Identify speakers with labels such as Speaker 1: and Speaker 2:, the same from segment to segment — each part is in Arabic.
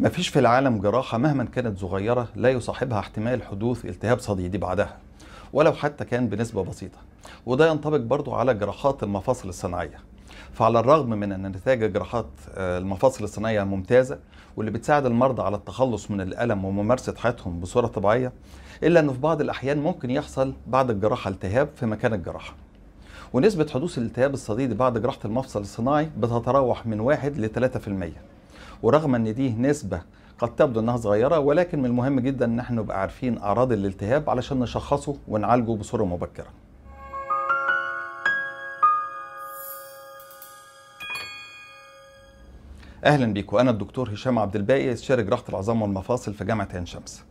Speaker 1: مفيش في العالم جراحة مهما كانت صغيرة لا يصاحبها احتمال حدوث التهاب صديدي بعدها ولو حتى كان بنسبة بسيطة وده ينطبق برضو على جراحات المفاصل الصناعية فعلى الرغم من أن نتائج جراحات آه، المفاصل الصناعية ممتازة واللي بتساعد المرضى على التخلص من الألم وممارسة حياتهم بصورة طبيعية إلا أنه في بعض الأحيان ممكن يحصل بعد الجراحة التهاب في مكان الجراحة ونسبة حدوث الالتهاب الصديدي بعد جراحة المفصل الصناعي بتتراوح من 1 ل 3% ورغم ان دي نسبه قد تبدو انها صغيره ولكن من المهم جدا ان احنا نبقى عارفين اعراض الالتهاب علشان نشخصه ونعالجه بصوره مبكره اهلا بيكم انا الدكتور هشام عبد الباقي استشاري جراحه العظام والمفاصل في جامعه عين شمس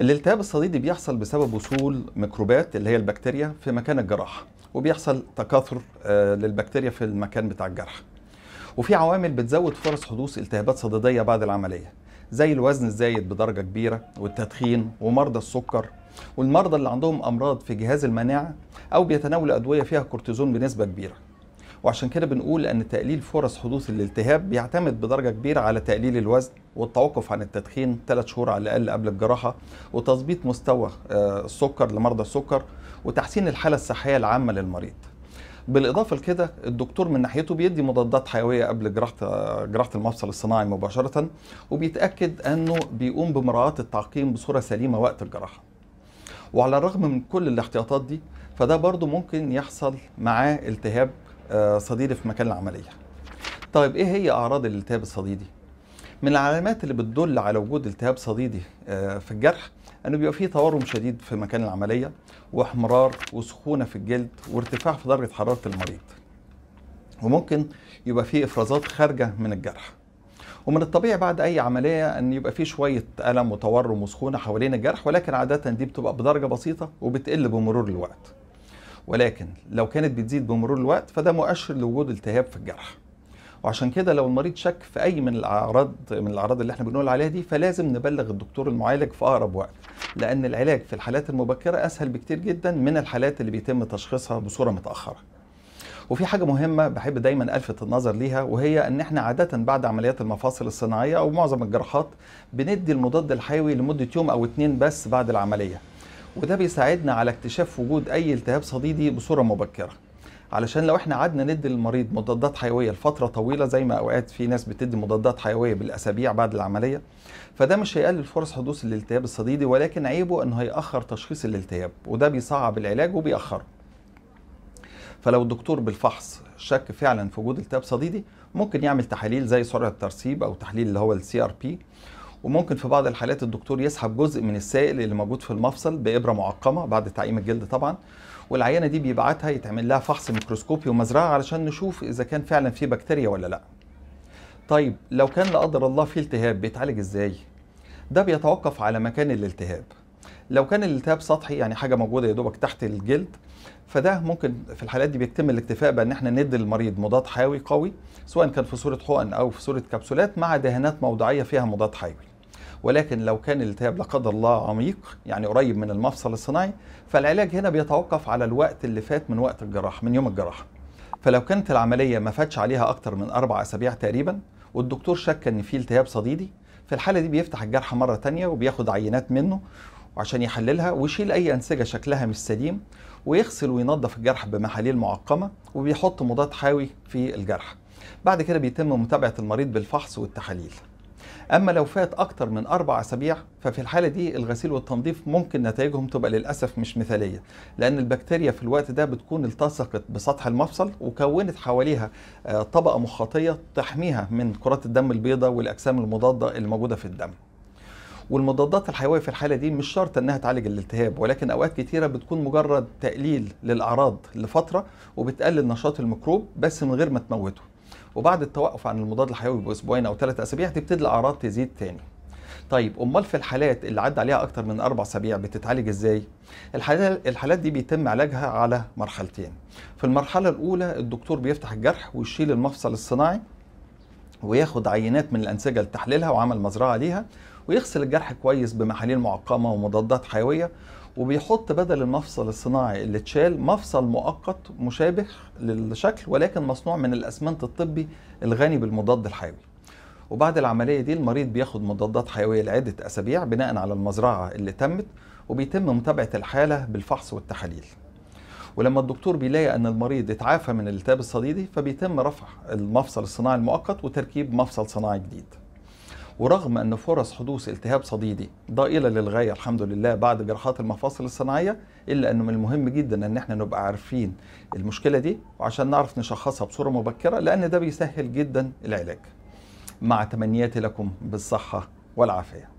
Speaker 1: الالتهاب الصديدي بيحصل بسبب وصول ميكروبات اللي هي البكتيريا في مكان الجراحه وبيحصل تكاثر آه، للبكتيريا في المكان بتاع الجرح وفي عوامل بتزود فرص حدوث التهابات صديدية بعد العملية زي الوزن الزايد بدرجة كبيرة والتدخين ومرضى السكر والمرضى اللي عندهم أمراض في جهاز المناعة أو بيتناولوا أدوية فيها كورتيزون بنسبة كبيرة وعشان كده بنقول أن تقليل فرص حدوث الالتهاب بيعتمد بدرجة كبيرة على تقليل الوزن والتوقف عن التدخين 3 شهور على الأقل قبل الجراحة وتظبيط مستوى آه، السكر لمرضى السكر وتحسين الحالة الصحية العامة للمريض بالاضافه لكده الدكتور من ناحيته بيدي مضادات حيويه قبل جراحه جراحه المفصل الصناعي مباشره وبيتاكد انه بيقوم بمراعاه التعقيم بصوره سليمه وقت الجراحه وعلى الرغم من كل الاحتياطات دي فده برضو ممكن يحصل معاه التهاب آه، صديدي في مكان العمليه طيب ايه هي اعراض الالتهاب الصديدي من العلامات اللي بتدل على وجود التهاب صديدي آه، في الجرح انه بيبقى فيه تورم شديد في مكان العمليه واحمرار وسخونه في الجلد وارتفاع في درجه حراره المريض وممكن يبقى فيه افرازات خارجه من الجرح ومن الطبيعي بعد اي عمليه ان يبقى فيه شويه الم وتورم وسخونه حوالين الجرح ولكن عاده دي بتبقى بدرجه بسيطه وبتقل بمرور الوقت ولكن لو كانت بتزيد بمرور الوقت فده مؤشر لوجود التهاب في الجرح وعشان كده لو المريض شك في اي من الاعراض من الاعراض اللي احنا بنقول عليها دي فلازم نبلغ الدكتور المعالج في اقرب وقت لان العلاج في الحالات المبكره اسهل بكتير جدا من الحالات اللي بيتم تشخيصها بصوره متاخره وفي حاجه مهمه بحب دايما الفت النظر ليها وهي ان احنا عاده بعد عمليات المفاصل الصناعيه او معظم الجراحات بندي المضاد الحيوي لمده يوم او اتنين بس بعد العمليه وده بيساعدنا على اكتشاف وجود اي التهاب صديدي بصوره مبكره علشان لو احنا قعدنا ندي للمريض مضادات حيويه لفتره طويله زي ما اوقات في ناس بتدي مضادات حيويه بالاسابيع بعد العمليه فده مش هيقلل فرص حدوث الالتهاب الصديدي ولكن عيبه انه هيأخر تشخيص الالتهاب وده بيصعب العلاج وبيأخره فلو الدكتور بالفحص شك فعلا في وجود التهاب صديدي ممكن يعمل تحاليل زي سرعه ترسيب او تحليل اللي هو السي ار بي وممكن في بعض الحالات الدكتور يسحب جزء من السائل اللي موجود في المفصل بابره معقمه بعد تعقيم الجلد طبعا والعينه دي بيبعتها يتعمل لها فحص ميكروسكوبي ومزرعه علشان نشوف اذا كان فعلا في بكتيريا ولا لا طيب لو كان لا قدر الله في التهاب بيتعالج ازاي ده بيتوقف على مكان الالتهاب لو كان الالتهاب سطحي يعني حاجه موجوده يا دوبك تحت الجلد فده ممكن في الحالات دي بيتم الاكتفاء بان احنا ندي للمريض مضاد حيوي قوي سواء كان في صوره حقن او في صوره كبسولات مع دهانات موضعيه فيها مضاد حيوي ولكن لو كان الالتهاب لا قدر الله عميق يعني قريب من المفصل الصناعي فالعلاج هنا بيتوقف على الوقت اللي فات من وقت الجراحه من يوم الجراحه فلو كانت العمليه ما فاتش عليها اكتر من اربع اسابيع تقريبا والدكتور شك ان في التهاب صديدي في الحاله دي بيفتح الجرح مره تانية وبياخد عينات منه وعشان يحللها ويشيل أي أنسجة شكلها مش سليم ويغسل وينظف الجرح بمحاليل معقمة وبيحط مضاد حيوي في الجرح بعد كده بيتم متابعة المريض بالفحص والتحاليل أما لو فات أكتر من أربع أسابيع ففي الحالة دي الغسيل والتنظيف ممكن نتائجهم تبقى للأسف مش مثالية لأن البكتيريا في الوقت ده بتكون التصقت بسطح المفصل وكونت حواليها آه، طبقة مخاطية تحميها من كرات الدم البيضاء والأجسام المضادة الموجودة في الدم والمضادات الحيويه في الحاله دي مش شرط انها تعالج الالتهاب ولكن اوقات كتيره بتكون مجرد تقليل للاعراض لفتره وبتقلل نشاط الميكروب بس من غير ما تموته وبعد التوقف عن المضاد الحيوي باسبوعين او ثلاث اسابيع تبتدي الاعراض تزيد تاني طيب امال في الحالات اللي عدى عليها اكتر من اربع اسابيع بتتعالج ازاي الحالات دي بيتم علاجها على مرحلتين في المرحله الاولى الدكتور بيفتح الجرح ويشيل المفصل الصناعي وياخد عينات من الانسجه لتحليلها وعمل مزرعه ليها ويغسل الجرح كويس بمحاليل معقمه ومضادات حيويه وبيحط بدل المفصل الصناعي اللي اتشال مفصل مؤقت مشابه للشكل ولكن مصنوع من الاسمنت الطبي الغني بالمضاد الحيوي وبعد العمليه دي المريض بياخد مضادات حيويه لعده اسابيع بناء على المزرعه اللي تمت وبيتم متابعه الحاله بالفحص والتحاليل ولما الدكتور بيلاقي ان المريض اتعافى من الالتهاب الصديدي فبيتم رفع المفصل الصناعي المؤقت وتركيب مفصل صناعي جديد ورغم أن فرص حدوث التهاب صديدي ضئيلة للغاية الحمد لله بعد جراحات المفاصل الصناعية إلا أنه من المهم جدا أن احنا نبقى عارفين المشكلة دي وعشان نعرف نشخصها بصورة مبكرة لأن ده بيسهل جدا العلاج مع تمنياتي لكم بالصحة والعافية